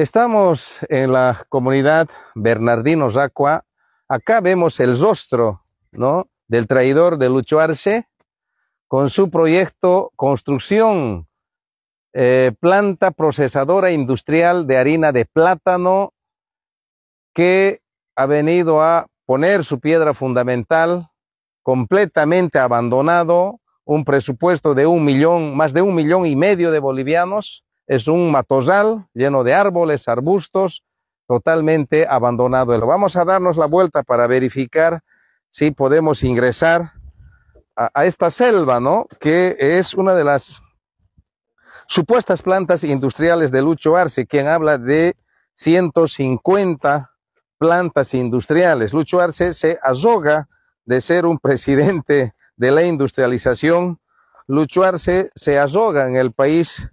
Estamos en la comunidad Bernardino Aqua. Acá vemos el rostro ¿no? del traidor de Lucho Arce con su proyecto Construcción, eh, planta procesadora industrial de harina de plátano que ha venido a poner su piedra fundamental completamente abandonado, un presupuesto de un millón, más de un millón y medio de bolivianos es un matorral lleno de árboles, arbustos, totalmente abandonado. Vamos a darnos la vuelta para verificar si podemos ingresar a, esta selva, ¿no? Que es una de las supuestas plantas industriales de Lucho Arce, quien habla de 150 plantas industriales. Lucho Arce se azoga de ser un presidente de la industrialización. Lucho Arce se azoga en el país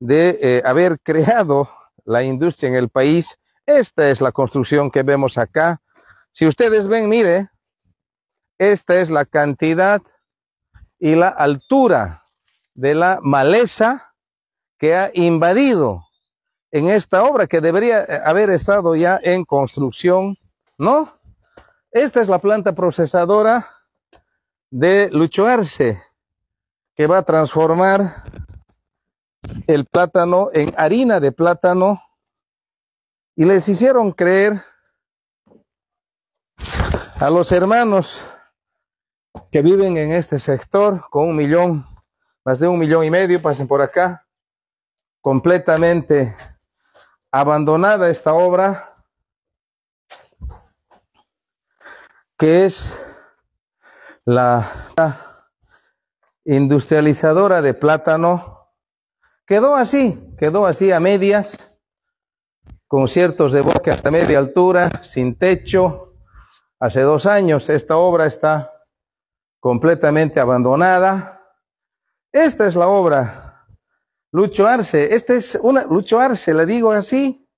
de eh, haber creado la industria en el país. Esta es la construcción que vemos acá. Si ustedes ven, mire, esta es la cantidad y la altura de la maleza que ha invadido en esta obra que debería eh, haber estado ya en construcción, ¿no? Esta es la planta procesadora de Luchoarse, que va a transformar el plátano en harina de plátano y les hicieron creer a los hermanos que viven en este sector con un millón, más de un millón y medio, pasen por acá, completamente abandonada esta obra, que es la industrializadora de plátano Quedó así, quedó así a medias, ciertos de boca hasta media altura, sin techo. Hace dos años esta obra está completamente abandonada. Esta es la obra Lucho Arce. Esta es una Lucho Arce, le digo así.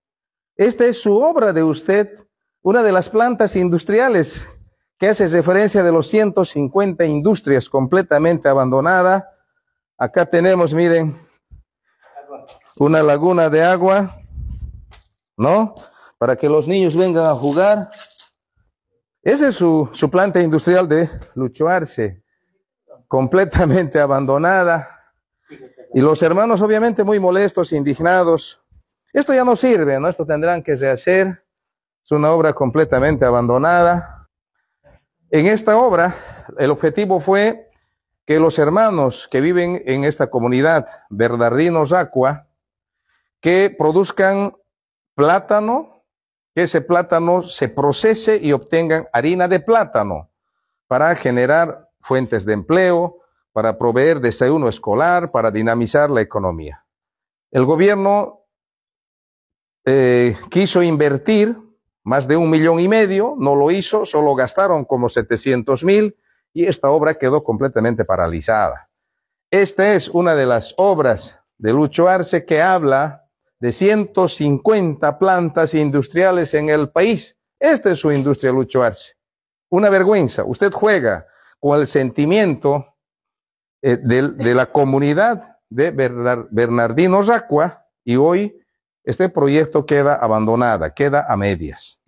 Esta es su obra de usted, una de las plantas industriales que hace referencia de los 150 industrias completamente abandonada. Acá tenemos, miren, una laguna de agua, ¿no? Para que los niños vengan a jugar. Esa es su, planta industrial de luchuarse. completamente abandonada. Y los hermanos obviamente muy molestos, indignados. Esto ya no sirve, ¿no? Esto tendrán que rehacer. Es una obra completamente abandonada. En esta obra, el objetivo fue que los hermanos que viven en esta comunidad, Bernardino aqua, que produzcan plátano, que ese plátano se procese y obtengan harina de plátano para generar fuentes de empleo, para proveer desayuno escolar, para dinamizar la economía. El gobierno eh, quiso invertir más de un millón y medio, no lo hizo, solo gastaron como 700 mil y esta obra quedó completamente paralizada. Esta es una de las obras de Lucho Arce que habla de 150 plantas industriales en el país. Esta es su industria, Lucho Arce. Una vergüenza. Usted juega con el sentimiento eh, de, la comunidad de Bernardino Racua y hoy este proyecto queda abandonada, queda a medias.